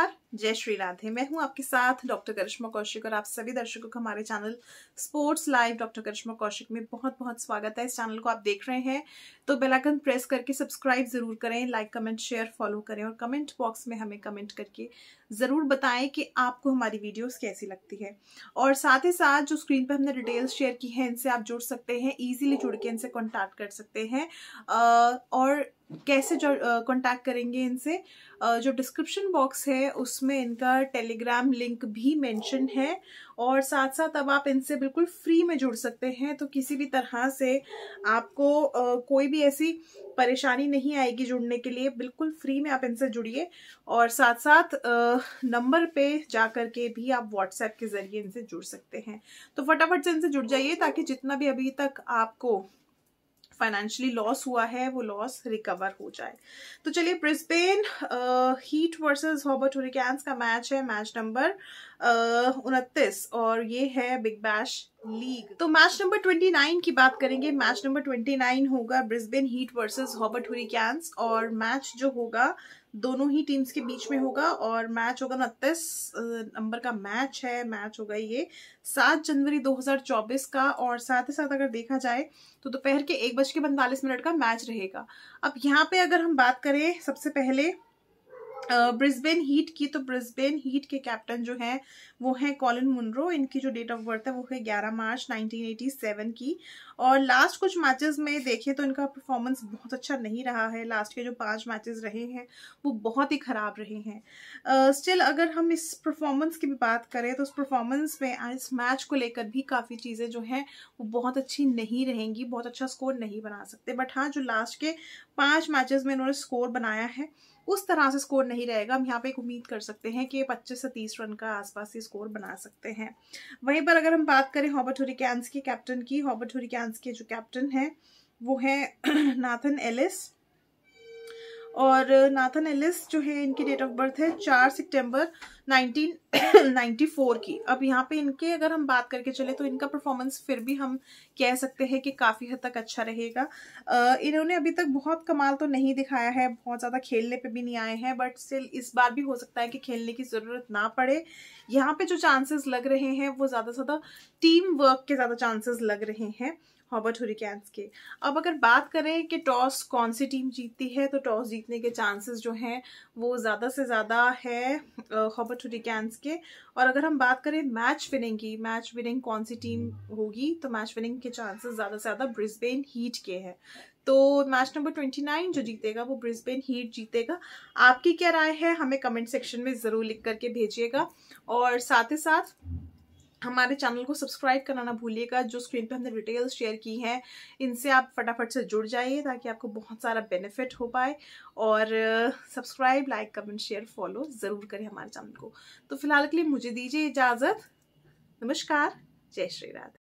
नमस्कार जय श्री राधे मैं हूं आपके साथ डॉक्टर करिश्मा कौशिक और आप सभी दर्शकों का हमारे channel sports live doctor Karishma Kaushik में बहुत बहुत स्वागत है इस चैनल को आप देख रहे हैं तो बेल आइकन प्रेस करके सब्सक्राइब जरूर करें लाइक कमेंट शेयर फॉलो करें और कमेंट बॉक्स में हमें कमेंट करके ज़रूर बताएं कि आपको हमारी वीडियोस कैसी लगती है और साथ ही साथ जो स्क्रीन पर हमने डिटेल्स शेयर की है इनसे आप जुड़ सकते हैं ईजिली जुड़ के इनसे कॉन्टैक्ट कर सकते हैं और कैसे कांटेक्ट करेंगे इनसे जो डिस्क्रिप्शन बॉक्स है उसमें इनका टेलीग्राम लिंक भी मेंशन है और साथ साथ अब आप इनसे बिल्कुल फ्री में जुड़ सकते हैं तो किसी भी तरह से आपको कोई भी ऐसी परेशानी नहीं आएगी जुड़ने के लिए बिल्कुल फ्री में आप इनसे जुड़िए और साथ साथ नंबर पे जा कर के भी आप व्हाट्सएप के ज़रिए इनसे जुड़ सकते हैं तो फटाफट से इनसे जुड़ जाइए ताकि जितना भी अभी तक आपको फाइनेंशियली लॉस हुआ है वो लॉस रिकवर हो जाए तो चलिए Brisbane Heat versus Hobart Hurricanes का मैच है मैच नंबर उनतीस और ये है बिग बैश लीग तो मैच नंबर 29 की बात करेंगे मैच नंबर 29 होगा Brisbane Heat versus Hobart Hurricanes और मैच जो होगा दोनों ही टीम्स के बीच में होगा और मैच होगा उनतीस नंबर का मैच है मैच होगा ये सात जनवरी 2024 का और साथ ही साथ अगर देखा जाए तो दोपहर के एक बज के मिनट का मैच रहेगा अब यहाँ पे अगर हम बात करें सबसे पहले ब्रिस्बेन हीट की तो ब्रिस्बेन हीट के कैप्टन जो हैं वो हैं कॉलिन मुनरो इनकी जो डेट ऑफ बर्थ है वो है 11 मार्च 1987 की और लास्ट कुछ मैचेस में देखें तो इनका परफॉर्मेंस बहुत अच्छा नहीं रहा है लास्ट के जो पांच मैचेस रहे हैं वो बहुत ही ख़राब रहे हैं स्टिल uh, अगर हम इस परफॉर्मेंस की भी बात करें तो उस परफॉर्मेंस में इस मैच को लेकर भी काफ़ी चीज़ें जो हैं वो बहुत अच्छी नहीं रहेंगी बहुत अच्छा स्कोर नहीं बना सकते बट हाँ जो लास्ट के पाँच मैचेज़ में इन्होंने स्कोर बनाया है उस तरह से स्कोर नहीं रहेगा हम यहाँ पे एक उम्मीद कर सकते हैं कि पच्चीस से तीस रन का आसपास ही स्कोर बना सकते हैं वहीं पर अगर हम बात करें हॉबर्ट हुरिकैंस के कैप्टन की हॉबर्ट हुरिकैंस के जो कैप्टन हैं वो हैं नाथन एलिस और नाथन एलिस जो है इनकी डेट ऑफ बर्थ है चार सितंबर 1994 की अब यहाँ पे इनके अगर हम बात करके चले तो इनका परफॉर्मेंस फिर भी हम कह सकते हैं कि काफ़ी हद तक अच्छा रहेगा इन्होंने अभी तक बहुत कमाल तो नहीं दिखाया है बहुत ज़्यादा खेलने पे भी नहीं आए हैं बट स्टिल इस बार भी हो सकता है कि खेलने की ज़रूरत ना पड़े यहाँ पे जो चांसेस लग रहे हैं वो ज़्यादा से ज़्यादा टीम वर्क के ज़्यादा चांसेस लग रहे हैं हॉबर्ट हुरिकैंस के अब अगर बात करें कि टॉस कौन सी टीम जीतती है तो टॉस जीतने के चांसेस जो हैं वो ज़्यादा से ज़्यादा है हॉबर्ट हुरिकैंस के और अगर हम बात करें मैच विनिंग की मैच विनिंग कौन सी टीम होगी तो मैच विनिंग के चांसेस ज़्यादा से ज़्यादा ब्रिस्बेन हीट के हैं तो मैच नंबर ट्वेंटी नाइन जो जीतेगा वो ब्रिस्बेन हीट जीतेगा आपकी क्या राय है हमें कमेंट सेक्शन में ज़रूर लिख करके भेजिएगा और साथ ही साथ हमारे चैनल को सब्सक्राइब करना भूलिएगा जो स्क्रीन पे हमने डिटेल्स शेयर की हैं इनसे आप फटाफट से जुड़ जाइए ताकि आपको बहुत सारा बेनिफिट हो पाए और subscribe like comment share follow ज़रूर करें हमारे चैनल को तो फिलहाल के लिए मुझे दीजिए इजाज़त नमस्कार जय श्री राधे